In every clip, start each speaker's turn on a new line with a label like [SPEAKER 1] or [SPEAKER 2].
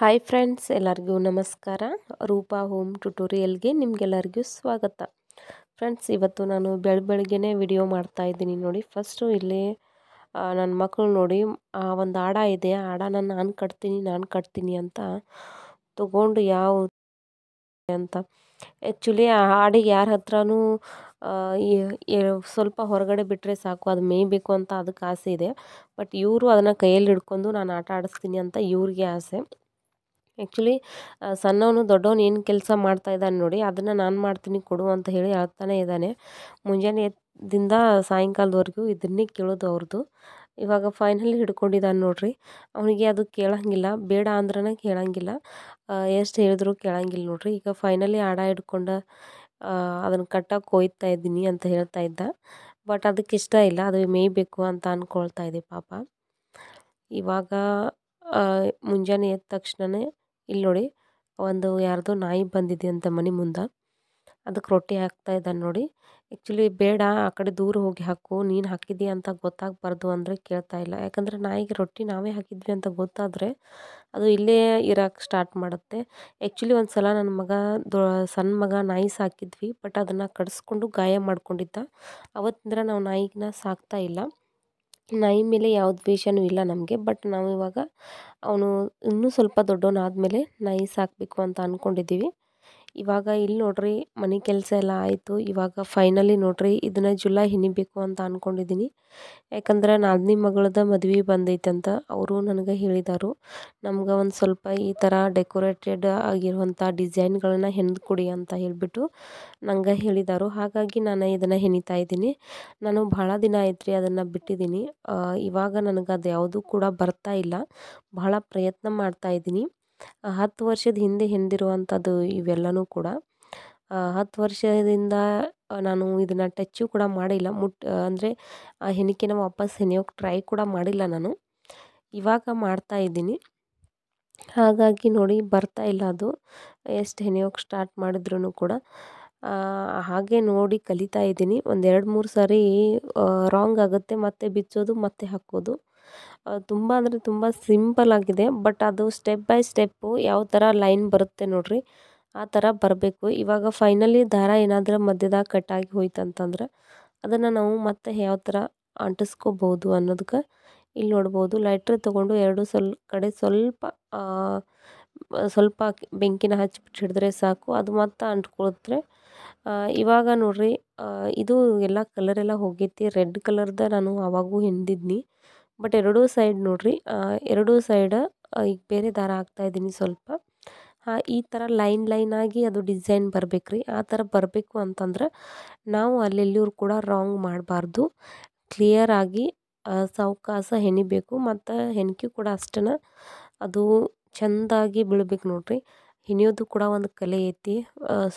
[SPEAKER 1] hi friends ಎಲ್ಲರಿಗೂ ನಮಸ್ಕಾರ Roopa home ಟ್ಯುಟೋರಿಯಲ್ಗೆ ನಿಮಗೆಲ್ಲರಿಗೂ ಸ್ವಾಗತ ಫ್ರೆಂಡ್ಸ್ ಇವತ್ತು ನಾನು ಬೆಳ ಬೆಳಗ್ಗೆನೇ ವಿಡಿಯೋ ಮಾಡ್ತಾಯಿದ್ದೀನಿ ನೋಡಿ ಫಸ್ಟು ಇಲ್ಲಿ ನನ್ನ ಮಕ್ಕಳು ನೋಡಿ ಆ ಒಂದು ಆಡ ಇದೆ ಆ ಆಡನ ನಾನು ಕಟ್ತೀನಿ ನಾನು ಕಟ್ತೀನಿ ಅಂತ ತೊಗೊಂಡು ಯಾವ ಅಂತ ಆ್ಯಕ್ಚುಲಿ ಆ ಹಾಡಿಗೆ ಯಾರ ಹತ್ರನೂ ಸ್ವಲ್ಪ ಹೊರಗಡೆ ಬಿಟ್ಟರೆ ಸಾಕು ಅದು ಮೇಯ್ಬೇಕು ಅಂತ ಅದಕ್ಕೆ ಆಸೆ ಇದೆ ಬಟ್ ಇವರು ಅದನ್ನು ಕೈಯಲ್ಲಿ ಹಿಡ್ಕೊಂಡು ನಾನು ಆಟ ಆಡಿಸ್ತೀನಿ ಅಂತ ಇವ್ರಿಗೆ ಆಸೆ ಆ್ಯಕ್ಚುಲಿ ಸಣ್ಣವನು ದೊಡ್ಡವನು ಏನು ಕೆಲಸ ಮಾಡ್ತಾ ಇದ್ದಾನೆ ನೋಡಿ ಅದನ್ನು ನಾನು ಮಾಡ್ತೀನಿ ಕೊಡು ಅಂತ ಹೇಳಿ ಹೇಳ್ತಾನೆ ಇದ್ದಾನೆ ಮುಂಜಾನೆ ದಿಂದ ಸಾಯಂಕಾಲದವರೆಗೂ ಇದನ್ನೇ ಕೇಳೋದು ಅವ್ರದ್ದು ಇವಾಗ ಫೈನಲಿ ಹಿಡ್ಕೊಂಡಿದ್ದಾನೆ ನೋಡ್ರಿ ಅವನಿಗೆ ಅದು ಕೇಳಂಗಿಲ್ಲ ಬೇಡ ಅಂದ್ರೆ ಕೇಳೋಂಗಿಲ್ಲ ಎಷ್ಟು ಹೇಳಿದ್ರು ಕೇಳಂಗಿಲ್ಲ ನೋಡ್ರಿ ಈಗ ಫೈನಲಿ ಆಡ ಹಿಡ್ಕೊಂಡು ಅದನ್ನು ಕಟ್ಟಕ್ಕೆ ಹೋಯ್ತಾ ಇದ್ದೀನಿ ಅಂತ ಹೇಳ್ತಾ ಇದ್ದ ಬಟ್ ಅದಕ್ಕೆ ಇಷ್ಟ ಇಲ್ಲ ಅದು ಮೇಯ್ಬೇಕು ಅಂತ ಅಂದ್ಕೊಳ್ತಾ ಇದೆ ಪಾಪ ಇವಾಗ ಮುಂಜಾನೆ ಎದ್ದ ತಕ್ಷಣನೇ ಇಲ್ಲಿ ನೋಡಿ ಒಂದು ಯಾರ್ದೋ ನಾಯಿ ಬಂದಿದೆ ಅಂತ ಮನೆ ಮುಂದೆ ಅದಕ್ಕೆ ರೊಟ್ಟಿ ಹಾಕ್ತಾ ಇದ್ದಾನೆ ನೋಡಿ ಆ್ಯಕ್ಚುಲಿ ಬೇಡ ಆ ಕಡೆ ದೂರ ಹೋಗಿ ಹಾಕು ನೀನು ಹಾಕಿದ್ದೀಯ ಅಂತ ಗೊತ್ತಾಗಬಾರ್ದು ಅಂದರೆ ಕೇಳ್ತಾ ಇಲ್ಲ ಯಾಕಂದರೆ ನಾಯಿಗೆ ರೊಟ್ಟಿ ನಾವೇ ಹಾಕಿದ್ವಿ ಅಂತ ಗೊತ್ತಾದರೆ ಅದು ಇಲ್ಲೇ ಇರಕ್ಕೆ ಸ್ಟಾರ್ಟ್ ಮಾಡುತ್ತೆ ಆ್ಯಕ್ಚುಲಿ ಒಂದು ಸಲ ನನ್ನ ಮಗ ದೊ ಸಣ್ಣ ಮಗ ನಾಯಿ ಸಾಕಿದ್ವಿ ಬಟ್ ಅದನ್ನು ಕಡಿಸ್ಕೊಂಡು ಗಾಯ ಮಾಡ್ಕೊಂಡಿದ್ದ ಅವತ್ತಿಂದ ನಾವು ನಾಯಿಗನ್ನ ಸಾಕ್ತಾ ಇಲ್ಲ ನಾಯಿ ಮೇಲೆ ಯಾವ ದ್ವೇಷನೂ ಇಲ್ಲ ನಮಗೆ ಬಟ್ ನಾವು ಇವಾಗ ಅವನು ಇನ್ನೂ ಸ್ವಲ್ಪ ದೊಡ್ಡವನಾದ್ಮೇಲೆ ನಾಯಿ ಸಾಕಬೇಕು ಅಂತ ಅಂದ್ಕೊಂಡಿದ್ದೀವಿ ಇವಾಗ ಇಲ್ಲಿ ನೋಡ್ರಿ ಮನೆ ಕೆಲಸ ಎಲ್ಲ ಆಯಿತು ಇವಾಗ ಫೈನಲಿ ನೋಡ್ರಿ ಇದನ್ನು ಜುಲೈ ಹಿನಿಬೇಕು ಅಂತ ಅಂದ್ಕೊಂಡಿದ್ದೀನಿ ಯಾಕಂದ್ರೆ ನಾದಿನಿ ಮಗಳದ ಮದುವೆ ಅಂತ ಅವರು ನನಗೆ ಹೇಳಿದರು ನಮ್ಗೆ ಒಂದು ಸ್ವಲ್ಪ ಈ ಥರ ಡೆಕೋರೇಟೆಡ್ ಆಗಿರುವಂಥ ಡಿಸೈನ್ಗಳನ್ನ ಹೆಣೆದು ಕೊಡಿ ಅಂತ ಹೇಳಿಬಿಟ್ಟು ನಂಗೆ ಹೇಳಿದರು ಹಾಗಾಗಿ ನಾನು ಇದನ್ನು ಹೆಣಿತಾ ಇದ್ದೀನಿ ನಾನು ಭಾಳ ದಿನ ಆಯ್ತು ರೀ ಅದನ್ನು ಬಿಟ್ಟಿದ್ದೀನಿ ಇವಾಗ ನನಗೆ ಅದು ಯಾವುದೂ ಕೂಡ ಬರ್ತಾ ಇಲ್ಲ ಬಹಳ ಪ್ರಯತ್ನ ಮಾಡ್ತಾ ಇದ್ದೀನಿ ಹತ್ತು ವರ್ಷದ ಹಿಂದೆ ಹಿಂದಿರುವಂಥದ್ದು ಇವೆಲ್ಲವೂ ಕೂಡ ಹತ್ತು ವರ್ಷದಿಂದ ನಾನು ಇದನ್ನು ಟಚ್ಚು ಕೂಡ ಮಾಡಿಲ್ಲ ಮುಟ್ ಅಂದರೆ ಆ ಹೆಣಿಕೆನ ವಾಪಸ್ ಹೆಣೆಯೋಕ್ಕೆ ಟ್ರೈ ಕೂಡ ಮಾಡಿಲ್ಲ ನಾನು ಇವಾಗ ಮಾಡ್ತಾ ಇದ್ದೀನಿ ಹಾಗಾಗಿ ನೋಡಿ ಬರ್ತಾ ಇಲ್ಲ ಅದು ಎಷ್ಟು ಹೆಣೆಯೋಕ್ಕೆ ಸ್ಟಾರ್ಟ್ ಮಾಡಿದ್ರು ಕೂಡ ಹಾಗೆ ನೋಡಿ ಕಲಿತಾ ಇದ್ದೀನಿ ಒಂದು ಎರಡು ಮೂರು ಸಾರಿ ರಾಂಗ್ ಆಗುತ್ತೆ ಮತ್ತೆ ಬಿಚ್ಚೋದು ಮತ್ತೆ ಹಾಕೋದು ತುಂಬ ಅಂದರೆ ತುಂಬ ಆಗಿದೆ ಬಟ್ ಅದು ಸ್ಟೆಪ್ ಬೈ ಸ್ಟೆಪ್ಪು ಯಾವ ಥರ ಲೈನ್ ಬರುತ್ತೆ ನೋಡಿರಿ ಆ ಥರ ಬರಬೇಕು ಇವಾಗ ಫೈನಲಿ ದಾರ ಏನಾದರೂ ಮಧ್ಯದಾಗ ಕಟ್ಟಾಗಿ ಅಂತಂದ್ರೆ ಅದನ್ನು ನಾವು ಮತ್ತೆ ಯಾವ ಥರ ಅಂಟಿಸ್ಕೋಬೋದು ಅನ್ನೋದಕ್ಕೆ ಇಲ್ಲಿ ನೋಡ್ಬೋದು ಲೈಟ್ರ್ ತೊಗೊಂಡು ಎರಡು ಸ್ವಲ್ಪ ಕಡೆ ಸ್ವಲ್ಪ ಸ್ವಲ್ಪ ಬೆಂಕಿನ ಹಚ್ಚಿಬಿಟ್ಟು ಹಿಡಿದ್ರೆ ಸಾಕು ಅದು ಮತ್ತೆ ಅಂಟ್ಕೊಳಿದ್ರೆ ಇವಾಗ ನೋಡ್ರಿ ಇದು ಎಲ್ಲ ಕಲರೆಲ್ಲ ಹೋಗೈತಿ ರೆಡ್ ಕಲರ್ದ ನಾನು ಆವಾಗೂ ಹಿಂದಿದ್ನಿ ಬಟ್ ಎರಡೂ ಸೈಡ್ ನೋಡಿರಿ ಎರಡೂ ಸೈಡ ಈಗ ಬೇರೆ ದಾರ ಹಾಕ್ತಾ ಇದ್ದೀನಿ ಸ್ವಲ್ಪ ಈ ಥರ ಲೈನ್ ಲೈನಾಗಿ ಅದು ಡಿಸೈನ್ ಬರಬೇಕ್ರಿ ರೀ ಆ ಥರ ಬರಬೇಕು ಅಂತಂದ್ರೆ ನಾವು ಅಲ್ಲೆಲ್ಲಿಯೂ ಕೂಡ ರಾಂಗ್ ಮಾಡಬಾರ್ದು ಕ್ಲಿಯರಾಗಿ ಸೌಕಾಸ ಹೆಣಿಬೇಕು ಮತ್ತು ಹೆಣಿಕೆ ಕೂಡ ಅಷ್ಟನ್ನು ಅದು ಚೆಂದಾಗಿ ಬೀಳ್ಬೇಕು ನೋಡ್ರಿ ಹೆಣಿಯೋದು ಕೂಡ ಒಂದು ಕಲೆ ಐತಿ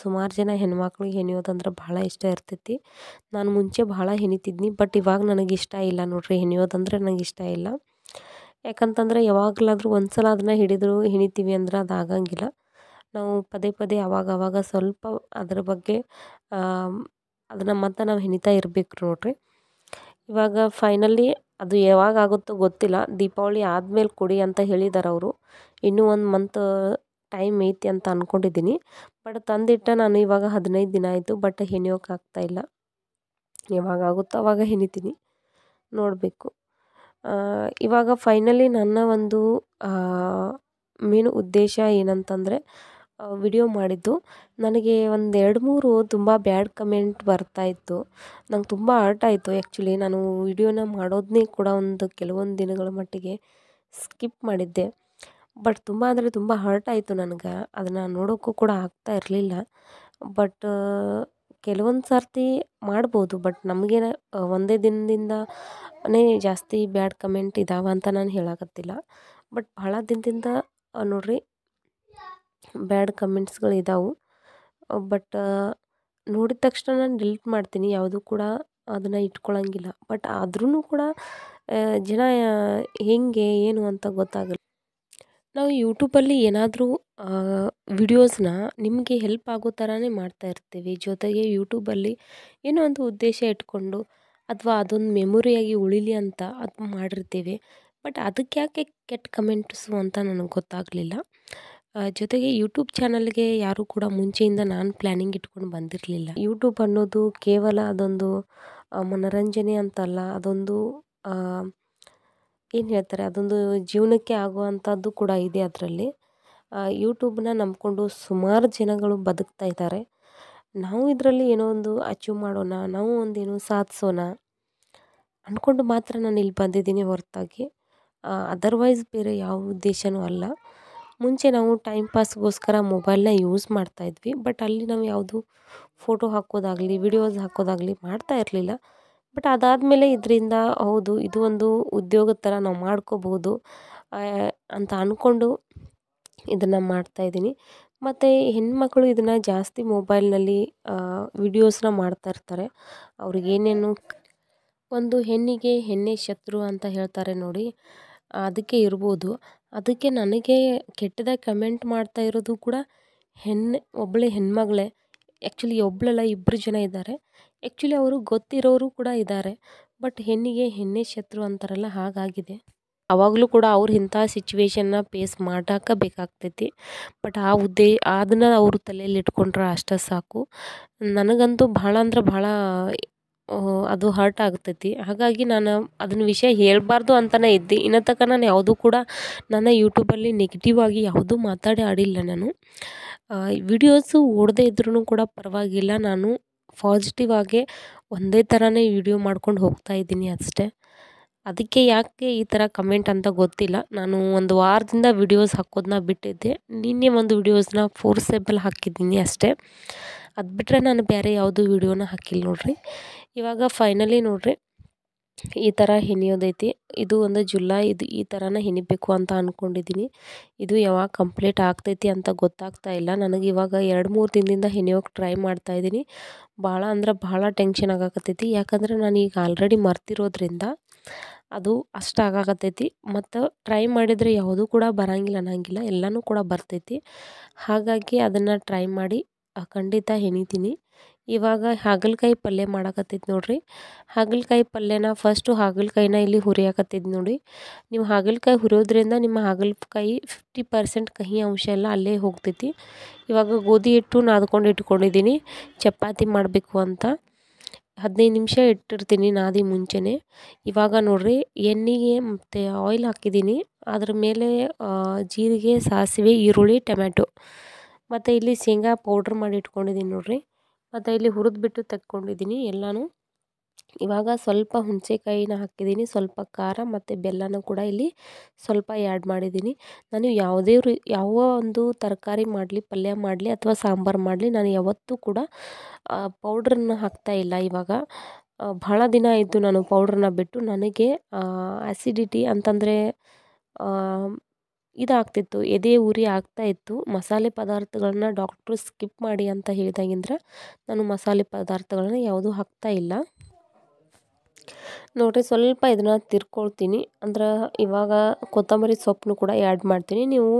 [SPEAKER 1] ಸುಮಾರು ಜನ ಹೆಣ್ಮಕ್ಳಿಗೆ ಹೆಣಿಯೋದಂದ್ರೆ ಭಾಳ ಇಷ್ಟ ಇರ್ತೈತಿ ನಾನು ಮುಂಚೆ ಭಾಳ ಹೆಣಿತಿದ್ನಿ ಬಟ್ ಇವಾಗ ನನಗೆ ಇಷ್ಟ ಇಲ್ಲ ನೋಡ್ರಿ ಹೆಣಿಯೋದಂದ್ರೆ ನನಗೆ ಇಷ್ಟ ಇಲ್ಲ ಯಾಕಂತಂದ್ರೆ ಯಾವಾಗಲಾದರೂ ಒಂದು ಸಲ ಅದನ್ನ ಹಿಡಿದ್ರು ಹೆಣಿತೀವಿ ಅಂದ್ರೆ ಅದು ಆಗಂಗಿಲ್ಲ ನಾವು ಪದೇ ಪದೇ ಅವಾಗ ಅವಾಗ ಸ್ವಲ್ಪ ಅದ್ರ ಬಗ್ಗೆ ಅದನ್ನು ಮತ್ತೆ ನಾವು ಹೆಣಿತಾ ಇರಬೇಕು ನೋಡ್ರಿ ಇವಾಗ ಫೈನಲಿ ಅದು ಯಾವಾಗ ಆಗುತ್ತೋ ಗೊತ್ತಿಲ್ಲ ದೀಪಾವಳಿ ಆದಮೇಲೆ ಕೊಡಿ ಅಂತ ಹೇಳಿದಾರೆ ಅವರು ಇನ್ನೂ ಒಂದು ಮಂತ್ ಟೈಮ್ ಐತಿ ಅಂತ ಅಂದ್ಕೊಂಡಿದ್ದೀನಿ ಬಟ್ ತಂದಿಟ್ಟ ನಾನು ಇವಾಗ ಹದಿನೈದು ದಿನ ಆಯಿತು ಬಟ್ ಇಲ್ಲ ಯಾವಾಗ ಆಗುತ್ತೋ ಅವಾಗ ಹೆಣಿತೀನಿ ನೋಡಬೇಕು ಇವಾಗ ಫೈನಲಿ ನನ್ನ ಒಂದು ಮೇನ್ ಉದ್ದೇಶ ಏನಂತಂದರೆ ವಿಡಿಯೋ ಮಾಡಿದ್ದು ನನಗೆ ಒಂದು ಎರಡು ಮೂರು ತುಂಬ ಬ್ಯಾಡ್ ಕಮೆಂಟ್ ಬರ್ತಾಯಿತ್ತು ನಂಗೆ ತುಂಬ ಆರ್ಟ್ ಆಯಿತು ಆ್ಯಕ್ಚುಲಿ ನಾನು ವಿಡಿಯೋನ ಮಾಡೋದನ್ನೇ ಕೂಡ ಒಂದು ಕೆಲವೊಂದು ದಿನಗಳ ಮಟ್ಟಿಗೆ ಸ್ಕಿಪ್ ಮಾಡಿದ್ದೆ ಬಟ್ ತುಂಬ ಅಂದರೆ ತುಂಬ ಹರ್ಟ್ ಆಯಿತು ನನಗೆ ಅದನ್ನು ನೋಡೋಕ್ಕೂ ಕೂಡ ಆಗ್ತಾ ಇರಲಿಲ್ಲ ಬಟ್ ಕೆಲವೊಂದು ಸರ್ತಿ ಮಾಡ್ಬೋದು ಬಟ್ ನಮಗೇನ ಒಂದೇ ದಿನದಿಂದನೇ ಜಾಸ್ತಿ ಬ್ಯಾಡ್ ಕಮೆಂಟ್ ಇದಾವೆ ಅಂತ ನಾನು ಹೇಳಕತ್ತಿಲ್ಲ ಬಟ್ ಭಾಳ ದಿನದಿಂದ ನೋಡ್ರಿ ಬ್ಯಾಡ್ ಕಮೆಂಟ್ಸ್ಗಳು ಇದಾವೆ ಬಟ್ ನೋಡಿದ ತಕ್ಷಣ ನಾನು ಡಿಲೀಟ್ ಮಾಡ್ತೀನಿ ಯಾವುದೂ ಕೂಡ ಅದನ್ನು ಇಟ್ಕೊಳ್ಳಂಗಿಲ್ಲ ಬಟ್ ಆದ್ರೂ ಕೂಡ ಜನ ಹೇಗೆ ಏನು ಅಂತ ಗೊತ್ತಾಗಲ್ಲ ನಾವು ಯೂಟ್ಯೂಬಲ್ಲಿ ಏನಾದರೂ ವಿಡಿಯೋಸ್ನ ನಿಮಗೆ ಹೆಲ್ಪ್ ಆಗೋ ಥರನೇ ಮಾಡ್ತಾ ಇರ್ತೀವಿ ಜೊತೆಗೆ ಯೂಟ್ಯೂಬಲ್ಲಿ ಏನೋ ಒಂದು ಉದ್ದೇಶ ಇಟ್ಕೊಂಡು ಅಥವಾ ಅದೊಂದು ಮೆಮೊರಿಯಾಗಿ ಉಳಿಲಿ ಅಂತ ಅದು ಮಾಡಿರ್ತೀವಿ ಬಟ್ ಅದಕ್ಕೆ ಯಾಕೆ ಕೆಟ್ಟ ಕಮೆಂಟ್ಸು ಅಂತ ನನಗೆ ಗೊತ್ತಾಗಲಿಲ್ಲ ಜೊತೆಗೆ ಯೂಟ್ಯೂಬ್ ಚಾನಲ್ಗೆ ಯಾರೂ ಕೂಡ ಮುಂಚೆಯಿಂದ ನಾನು ಪ್ಲ್ಯಾನಿಂಗ್ ಇಟ್ಕೊಂಡು ಬಂದಿರಲಿಲ್ಲ ಯೂಟ್ಯೂಬ್ ಅನ್ನೋದು ಕೇವಲ ಅದೊಂದು ಮನೋರಂಜನೆ ಅಂತಲ್ಲ ಅದೊಂದು ಏನು ಹೇಳ್ತಾರೆ ಅದೊಂದು ಜೀವನಕ್ಕೆ ಆಗುವಂಥದ್ದು ಕೂಡ ಇದೆ ಅದರಲ್ಲಿ ಯೂಟ್ಯೂಬ್ನ ನಂಬಿಕೊಂಡು ಸುಮಾರು ಜನಗಳು ಬದುಕ್ತಾ ಇದ್ದಾರೆ ನಾವು ಇದರಲ್ಲಿ ಏನೋ ಒಂದು ಅಚೀವ್ ಮಾಡೋಣ ನಾವು ಒಂದೇನು ಸಾಧಿಸೋಣ ಅಂದ್ಕೊಂಡು ಮಾತ್ರ ನಾನು ಇಲ್ಲಿ ಬಂದಿದ್ದೀನಿ ಹೊರತಾಗಿ ಅದರ್ವೈಸ್ ಬೇರೆ ಯಾವ ಉದ್ದೇಶವೂ ಅಲ್ಲ ಮುಂಚೆ ನಾವು ಟೈಮ್ ಪಾಸ್ಗೋಸ್ಕರ ಮೊಬೈಲ್ನ ಯೂಸ್ ಮಾಡ್ತಾಯಿದ್ವಿ ಬಟ್ ಅಲ್ಲಿ ನಾವು ಯಾವುದು ಫೋಟೋ ಹಾಕೋದಾಗಲಿ ವಿಡಿಯೋಸ್ ಹಾಕೋದಾಗಲಿ ಮಾಡ್ತಾ ಇರಲಿಲ್ಲ ಬಟ್ ಅದಾದಮೇಲೆ ಇದರಿಂದ ಹೌದು ಇದು ಒಂದು ಉದ್ಯೋಗದ ಥರ ನಾವು ಮಾಡ್ಕೋಬೋದು ಅಂತ ಅಂದ್ಕೊಂಡು ಇದನ್ನು ಇದ್ದೀನಿ ಮತ್ತು ಹೆಣ್ಮಕ್ಳು ಇದನ್ನು ಜಾಸ್ತಿ ಮೊಬೈಲ್ನಲ್ಲಿ ವೀಡಿಯೋಸನ್ನ ಇರ್ತಾರೆ ಅವ್ರಿಗೇನೇನು ಒಂದು ಹೆಣ್ಣಿಗೆ ಹೆಣ್ಣೆ ಶತ್ರು ಅಂತ ಹೇಳ್ತಾರೆ ನೋಡಿ ಅದಕ್ಕೆ ಇರ್ಬೋದು ಅದಕ್ಕೆ ನನಗೆ ಕೆಟ್ಟದಾಗಿ ಕಮೆಂಟ್ ಮಾಡ್ತಾ ಇರೋದು ಕೂಡ ಹೆಣ್ಣು ಒಬ್ಬಳೇ ಹೆಣ್ಮಗಳೇ ಆ್ಯಕ್ಚುಲಿ ಒಬ್ಬಳಲ್ಲ ಇಬ್ಬರು ಜನ ಇದ್ದಾರೆ ಆ್ಯಕ್ಚುಲಿ ಅವರು ಗೊತ್ತಿರೋರು ಕೂಡ ಇದ್ದಾರೆ ಬಟ್ ಹೆಣ್ಣಿಗೆ ಹೆಣ್ಣೆ ಶತ್ರು ಅಂತಾರಲ್ಲ ಹಾಗಾಗಿದೆ ಅವಾಗಲೂ ಕೂಡ ಅವ್ರು ಇಂಥ ಸಿಚುವೇಶನ್ನ ಫೇಸ್ ಮಾಡಾಕ ಬೇಕಾಗ್ತೈತಿ ಬಟ್ ಆ ಉದ್ದೇ ಅದನ್ನ ಅವರು ತಲೆಯಲ್ಲಿ ಇಟ್ಕೊಂಡ್ರೆ ಅಷ್ಟೇ ಸಾಕು ನನಗಂತೂ ಭಾಳ ಅಂದ್ರೆ ಭಾಳ ಅದು ಹರ್ಟ್ ಆಗ್ತೈತಿ ಹಾಗಾಗಿ ನಾನು ಅದನ್ನ ವಿಷಯ ಹೇಳಬಾರ್ದು ಅಂತಲೇ ಇದ್ದೆ ಇನ್ನು ತನಕ ನಾನು ಯಾವುದೂ ಕೂಡ ನನ್ನ ಯೂಟ್ಯೂಬಲ್ಲಿ ನೆಗೆಟಿವ್ ಆಗಿ ಯಾವುದೂ ಮಾತಾಡಿ ಆಡಿಲ್ಲ ನಾನು ವಿಡಿಯೋಸು ಓಡದೇ ಇದ್ರೂ ಕೂಡ ಪರವಾಗಿಲ್ಲ ನಾನು ಪಾಸಿಟಿವ್ ಆಗಿ ಒಂದೇ ಥರನೇ ವಿಡಿಯೋ ಮಾಡ್ಕೊಂಡು ಹೋಗ್ತಾ ಇದ್ದೀನಿ ಅಷ್ಟೇ ಅದಕ್ಕೆ ಯಾಕೆ ಈ ಥರ ಕಮೆಂಟ್ ಅಂತ ಗೊತ್ತಿಲ್ಲ ನಾನು ಒಂದು ವಾರದಿಂದ ವಿಡಿಯೋಸ್ ಹಾಕೋದನ್ನ ಬಿಟ್ಟಿದ್ದೆ ನಿನ್ನೆ ಒಂದು ವಿಡಿಯೋಸ್ನ ಫೋರ್ಸೇಬಲ್ ಹಾಕಿದ್ದೀನಿ ಅಷ್ಟೇ ಅದು ಬಿಟ್ಟರೆ ನಾನು ಬೇರೆ ಯಾವುದೂ ವಿಡಿಯೋನ ಹಾಕಿಲ್ಲ ನೋಡ್ರಿ ಇವಾಗ ಫೈನಲಿ ನೋಡ್ರಿ ಈ ಥರ ಹೆಣಿಯೋದೈತಿ ಇದು ಒಂದು ಜುಲೈ ಇದು ಈ ಥರನ ಹೆಣಿಬೇಕು ಅಂತ ಅಂದ್ಕೊಂಡಿದ್ದೀನಿ ಇದು ಯಾವಾಗ ಕಂಪ್ಲೀಟ್ ಆಗ್ತೈತಿ ಅಂತ ಗೊತ್ತಾಗ್ತಾ ಇಲ್ಲ ನನಗೆ ಇವಾಗ ಎರಡು ಮೂರು ದಿನದಿಂದ ಹೆಣಿಯೋಕೆ ಟ್ರೈ ಮಾಡ್ತಾ ಇದ್ದೀನಿ ಭಾಳ ಅಂದ್ರೆ ಭಾಳ ಟೆನ್ಷನ್ ಆಗಾಕತ್ತೈತಿ ಯಾಕಂದ್ರೆ ನಾನು ಈಗ ಆಲ್ರೆಡಿ ಮರ್ತಿರೋದ್ರಿಂದ ಅದು ಅಷ್ಟು ಆಗಾಕತ್ತೈತಿ ಮತ್ತು ಟ್ರೈ ಮಾಡಿದರೆ ಯಾವುದೂ ಕೂಡ ಬರಂಗಿಲ್ಲ ಅನ್ನಂಗಿಲ್ಲ ಎಲ್ಲನೂ ಕೂಡ ಬರ್ತೈತಿ ಹಾಗಾಗಿ ಅದನ್ನು ಟ್ರೈ ಮಾಡಿ ಖಂಡಿತ ಹೆಣಿತೀನಿ ಇವಾಗ ಹಾಗಲಕಾಯಿ ಪಲ್ಯ ಮಾಡಕತ್ತಿದ್ದು ನೋಡ್ರಿ ಹಾಗಲಕಾಯಿ ಪಲ್ಯನ ಫಸ್ಟು ಹಾಗಲಕಾಯಿನ ಇಲ್ಲಿ ಹುರಿಯಾಕತ್ತಿದ್ದು ನೋಡಿ ನೀವು ಹಾಗಲಕಾಯಿ ಹುರಿಯೋದ್ರಿಂದ ನಿಮ್ಮ ಹಾಗಲಕಾಯಿ ಫಿಫ್ಟಿ ಪರ್ಸೆಂಟ್ ಕಹಿ ಅಂಶ ಎಲ್ಲ ಅಲ್ಲೇ ಹೋಗ್ತೈತಿ ಇವಾಗ ಗೋಧಿ ಹಿಟ್ಟು ನಾದ್ಕೊಂಡು ಇಟ್ಕೊಂಡಿದ್ದೀನಿ ಚಪಾತಿ ಮಾಡಬೇಕು ಅಂತ ಹದಿನೈದು ನಿಮಿಷ ಇಟ್ಟಿರ್ತೀನಿ ನಾದಿ ಮುಂಚೆನೇ ಇವಾಗ ನೋಡ್ರಿ ಎಣ್ಣೆಗೆ ಮತ್ತು ಆಯಿಲ್ ಹಾಕಿದ್ದೀನಿ ಅದ್ರ ಮೇಲೆ ಜೀರಿಗೆ ಸಾಸಿವೆ ಈರುಳ್ಳಿ ಟೊಮ್ಯಾಟೊ ಮತ್ತು ಇಲ್ಲಿ ಶೇಂಗಾ ಪೌಡ್ರ್ ಮಾಡಿ ಇಟ್ಕೊಂಡಿದ್ದೀನಿ ನೋಡ್ರಿ ಮತ್ತು ಇಲ್ಲಿ ಹುರಿದ್ಬಿಟ್ಟು ತೆಕ್ಕೊಂಡಿದ್ದೀನಿ ಎಲ್ಲನೂ ಇವಾಗ ಸ್ವಲ್ಪ ಹುಣಸೆಕಾಯಿನ ಹಾಕಿದ್ದೀನಿ ಸ್ವಲ್ಪ ಖಾರ ಮತ್ತು ಬೆಲ್ಲನೂ ಕೂಡ ಇಲ್ಲಿ ಸ್ವಲ್ಪ ಆ್ಯಡ್ ಮಾಡಿದ್ದೀನಿ ನಾನು ಯಾವುದೇ ರೀ ಯಾವ ಒಂದು ತರಕಾರಿ ಮಾಡಲಿ ಪಲ್ಯ ಮಾಡಲಿ ಅಥವಾ ಸಾಂಬಾರು ಮಾಡಲಿ ನಾನು ಯಾವತ್ತೂ ಕೂಡ ಪೌಡ್ರನ್ನ ಹಾಕ್ತಾ ಇಲ್ಲ ಇವಾಗ ಭಾಳ ದಿನ ಆಯಿತು ನಾನು ಪೌಡ್ರನ್ನ ಬಿಟ್ಟು ನನಗೆ ಆ್ಯಸಿಡಿಟಿ ಅಂತಂದರೆ ಇದಾಗ್ತಿತ್ತು ಎದೆ ಉರಿ ಆಗ್ತಾ ಇತ್ತು ಮಸಾಲೆ ಪದಾರ್ಥಗಳನ್ನ ಡಾಕ್ಟ್ರು ಸ್ಕಿಪ್ ಮಾಡಿ ಅಂತ ಹೇಳಿದಾಗಿಂದ್ರೆ ನಾನು ಮಸಾಲೆ ಪದಾರ್ಥಗಳನ್ನ ಯಾವುದೂ ಹಾಕ್ತಾ ಇಲ್ಲ ನೋಡಿರಿ ಸ್ವಲ್ಪ ಇದನ್ನ ತಿರ್ಕೊಳ್ತೀನಿ ಅಂದ್ರೆ ಇವಾಗ ಕೊತ್ತಂಬರಿ ಸೊಪ್ಪನ್ನು ಕೂಡ ಆ್ಯಡ್ ಮಾಡ್ತೀನಿ ನೀವು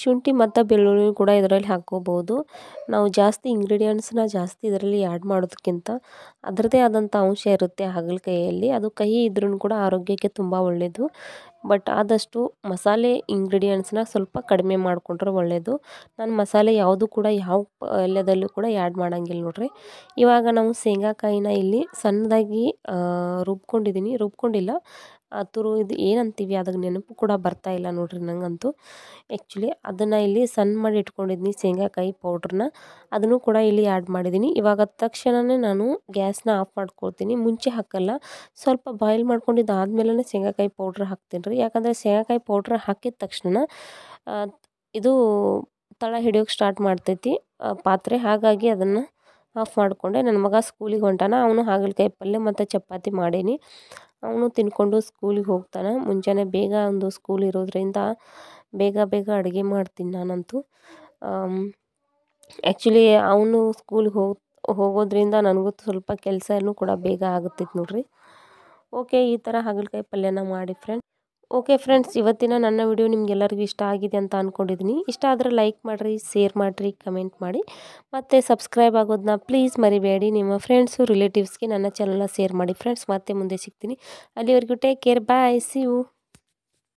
[SPEAKER 1] ಶುಂಠಿ ಮತ್ತು ಬೆಳ್ಳುಳ್ಳಿ ಕೂಡ ಇದರಲ್ಲಿ ಹಾಕೋಬೋದು ನಾವು ಜಾಸ್ತಿ ಇಂಗ್ರೀಡಿಯೆಂಟ್ಸ್ನ ಜಾಸ್ತಿ ಇದರಲ್ಲಿ ಆ್ಯಡ್ ಮಾಡೋದಕ್ಕಿಂತ ಅದರದೇ ಆದಂಥ ಅಂಶ ಇರುತ್ತೆ ಹಾಗಲಕಾಯಿಯಲ್ಲಿ ಅದು ಕಹಿ ಇದ್ರೂ ಕೂಡ ಆರೋಗ್ಯಕ್ಕೆ ತುಂಬ ಒಳ್ಳೆಯದು ಬಟ್ ಆದಷ್ಟು ಮಸಾಲೆ ಇಂಗ್ರೀಡಿಯೆಂಟ್ಸ್ನ ಸ್ವಲ್ಪ ಕಡಿಮೆ ಮಾಡಿಕೊಂಡ್ರೆ ಒಳ್ಳೆಯದು ನಾನು ಮಸಾಲೆ ಯಾವುದು ಕೂಡ ಯಾವ ಪಲ್ಯದಲ್ಲೂ ಕೂಡ ಆ್ಯಡ್ ಮಾಡೋಂಗಿಲ್ಲ ನೋಡ್ರಿ ಇವಾಗ ನಾವು ಶೇಂಗಾಕಾಯಿನ ಇಲ್ಲಿ ಸಣ್ಣದಾಗಿ ರುಬ್ಕೊಂಡಿದ್ದೀನಿ ರುಬ್ಕೊಂಡಿಲ್ಲ ತುರು ಇದು ಏನಂತೀವಿ ಅದಕ್ಕೆ ನೆನಪು ಕೂಡ ಬರ್ತಾ ಇಲ್ಲ ನೋಡ್ರಿ ನನಗಂತೂ ಆ್ಯಕ್ಚುಲಿ ಅದನ್ನು ಇಲ್ಲಿ ಸಣ್ಣ ಮಾಡಿ ಇಟ್ಕೊಂಡಿದ್ದೀನಿ ಶೇಂಗಾಕಾಯಿ ಪೌಡ್ರನ್ನ ಅದನ್ನು ಕೂಡ ಇಲ್ಲಿ ಆ್ಯಡ್ ಮಾಡಿದ್ದೀನಿ ಇವಾಗ ತಕ್ಷಣವೇ ನಾನು ಗ್ಯಾಸ್ನ ಆಫ್ ಮಾಡ್ಕೊಳ್ತೀನಿ ಮುಂಚೆ ಹಾಕಲ್ಲ ಸ್ವಲ್ಪ ಬಾಯ್ಲ್ ಆದಮೇಲೆ ಶೇಂಗಾಕಾಯಿ ಪೌಡ್ರ್ ಹಾಕ್ತೀನಿ ರೀ ಯಾಕಂದರೆ ಶೇಂಗಾಕಾಯಿ ಪೌಡ್ರ್ ಹಾಕಿದ ತಕ್ಷಣ ಇದು ತಳ ಹಿಡಿಯೋಕ್ಕೆ ಸ್ಟಾರ್ಟ್ ಮಾಡ್ತೈತಿ ಪಾತ್ರೆ ಹಾಗಾಗಿ ಅದನ್ನು ಆಫ್ ಮಾಡಿಕೊಂಡೆ ನನ್ನ ಮಗ ಸ್ಕೂಲಿಗೆ ಹೊಂಟಾನ ಅವನು ಹಾಗಲಕಾಯಿ ಪಲ್ಯ ಮತ್ತು ಚಪಾತಿ ಮಾಡೀನಿ ಅವನು ತಿನ್ಕೊಂಡು ಸ್ಕೂಲಿಗೆ ಹೋಗ್ತಾನೆ ಮುಂಜಾನೆ ಬೇಗ ಒಂದು ಸ್ಕೂಲ್ ಇರೋದರಿಂದ ಬೇಗ ಬೇಗ ಅಡುಗೆ ಮಾಡ್ತೀನಿ ನಾನಂತೂ ಆ್ಯಕ್ಚುಲಿ ಅವನು ಸ್ಕೂಲಿಗೆ ಹೋಗಿ ಹೋಗೋದ್ರಿಂದ ನನಗೂ ಸ್ವಲ್ಪ ಕೆಲಸನೂ ಕೂಡ ಬೇಗ ಆಗುತ್ತಿತ್ತು ನೋಡ್ರಿ ಓಕೆ ಈ ಥರ ಹಾಗಲಕಾಯಿ ಪಲ್ಯನ ಮಾಡಿ ಫ್ರೆಂಡ್ಸ್ ಓಕೆ ಫ್ರೆಂಡ್ಸ್ ಇವತ್ತಿನ ನನ್ನ ವಿಡಿಯೋ ನಿಮ್ಗೆಲ್ಲರಿಗೂ ಇಷ್ಟ ಆಗಿದೆ ಅಂತ ಅಂದ್ಕೊಂಡಿದ್ದೀನಿ ಇಷ್ಟ ಆದರೆ ಲೈಕ್ ಮಾಡಿರಿ ಶೇರ್ ಮಾಡಿರಿ ಕಮೆಂಟ್ ಮಾಡಿ ಮತ್ತು ಸಬ್ಸ್ಕ್ರೈಬ್ ಆಗೋದನ್ನ ಪ್ಲೀಸ್ ಮರಿಬೇಡಿ ನಿಮ್ಮ ಫ್ರೆಂಡ್ಸು ರಿಲೇಟಿವ್ಸ್ಗೆ ನನ್ನ ಚಾನಲ್ನ ಶೇರ್ ಮಾಡಿ ಫ್ರೆಂಡ್ಸ್ ಮತ್ತೆ ಮುಂದೆ ಸಿಗ್ತೀನಿ ಅಲ್ಲಿವರೆಗೂ take care bye see you